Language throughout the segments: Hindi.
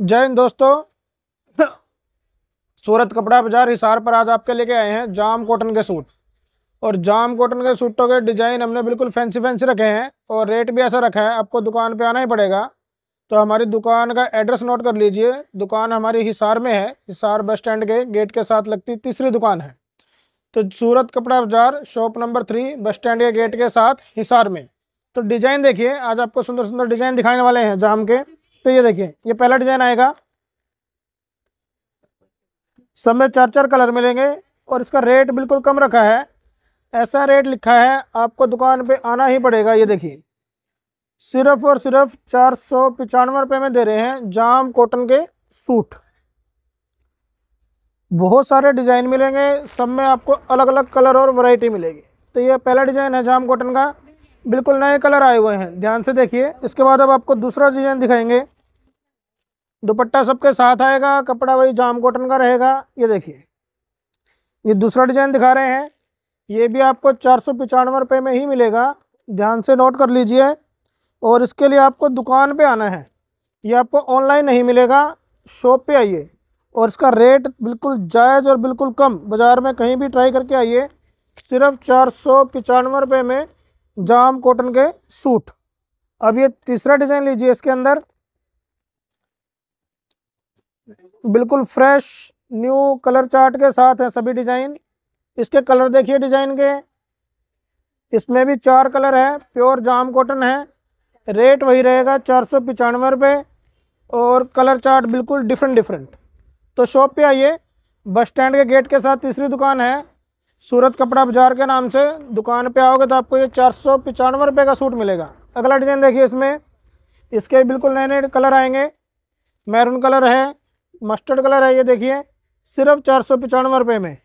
जय हिंद दोस्तों सूरत कपड़ा बाजार हिसार पर आज आपके लेके आए हैं जाम कॉटन के सूट और जाम कॉटन के सूटों के डिज़ाइन हमने बिल्कुल फैंसी फैंसी रखे हैं और रेट भी ऐसा रखा है आपको दुकान पे आना ही पड़ेगा तो हमारी दुकान का एड्रेस नोट कर लीजिए दुकान हमारी हिसार में है हिसार बस स्टैंड के गेट के साथ लगती तीसरी दुकान है तो सूरत कपड़ा बाजार shop number three bus stand के गेट के साथ हिसार में तो डिज़ाइन देखिए आज आपको सुंदर सुंदर डिज़ाइन दिखाने वाले हैं जाम के तो ये देखिए ये पहला डिजाइन आएगा सब में चार चार कलर मिलेंगे और इसका रेट बिल्कुल कम रखा है ऐसा रेट लिखा है आपको दुकान पे आना ही पड़ेगा ये देखिए सिर्फ और सिर्फ चार सौ पचानवे रुपये में दे रहे हैं जाम कॉटन के सूट बहुत सारे डिज़ाइन मिलेंगे सब में आपको अलग अलग कलर और वैरायटी मिलेगी तो ये पहला डिज़ाइन है जाम कॉटन का बिल्कुल नए कलर आए हुए हैं ध्यान से देखिए इसके बाद अब आपको दूसरा डिज़ाइन दिखाएंगे दुपट्टा सबके साथ आएगा कपड़ा वही जाम कॉटन का रहेगा ये देखिए ये दूसरा डिज़ाइन दिखा रहे हैं ये भी आपको चार सौ पचानवे रुपये में ही मिलेगा ध्यान से नोट कर लीजिए और इसके लिए आपको दुकान पे आना है ये आपको ऑनलाइन नहीं मिलेगा शॉप पे आइए और इसका रेट बिल्कुल जायज़ और बिल्कुल कम बाज़ार में कहीं भी ट्राई करके आइए सिर्फ चार सौ पचानवे रुपये में जाम कॉटन के सूट अब ये तीसरा डिज़ाइन लीजिए इसके अंदर बिल्कुल फ्रेश न्यू कलर चार्ट के साथ हैं सभी डिज़ाइन इसके कलर देखिए डिज़ाइन के इसमें भी चार कलर है प्योर जाम कॉटन है रेट वही रहेगा चार सौ पचानवे रुपये और कलर चार्ट बिल्कुल डिफरेंट डिफरेंट तो शॉप पे आइए बस स्टैंड के गेट के साथ तीसरी दुकान है सूरत कपड़ा बाजार के नाम से दुकान पे आओगे तो आपको ये चार सौ पचानवे रुपये का सूट मिलेगा अगला डिज़ाइन देखिए इसमें इसके बिल्कुल नए नए कलर आएंगे मैरून कलर है मस्टर्ड कलर है ये देखिए सिर्फ चार सौ पचानवे रुपये में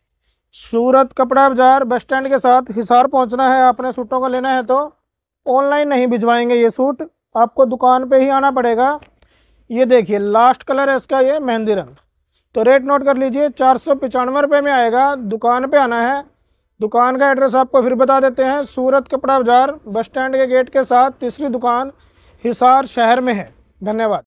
सूरत कपड़ा बाज़ार बस स्टैंड के साथ हिसार पहुंचना है आपने सूटों का लेना है तो ऑनलाइन नहीं भिजवाएंगे ये सूट आपको दुकान पे ही आना पड़ेगा ये देखिए लास्ट कलर है इसका ये मेहंदी रंग तो रेट नोट कर लीजिए चार सौ पचानवे रुपये में आएगा दुकान पे आना है दुकान का एड्रेस आपको फिर बता देते हैं सूरत कपड़ा बाज़ार बस स्टैंड के गेट के साथ तीसरी दुकान हिसार शहर में है धन्यवाद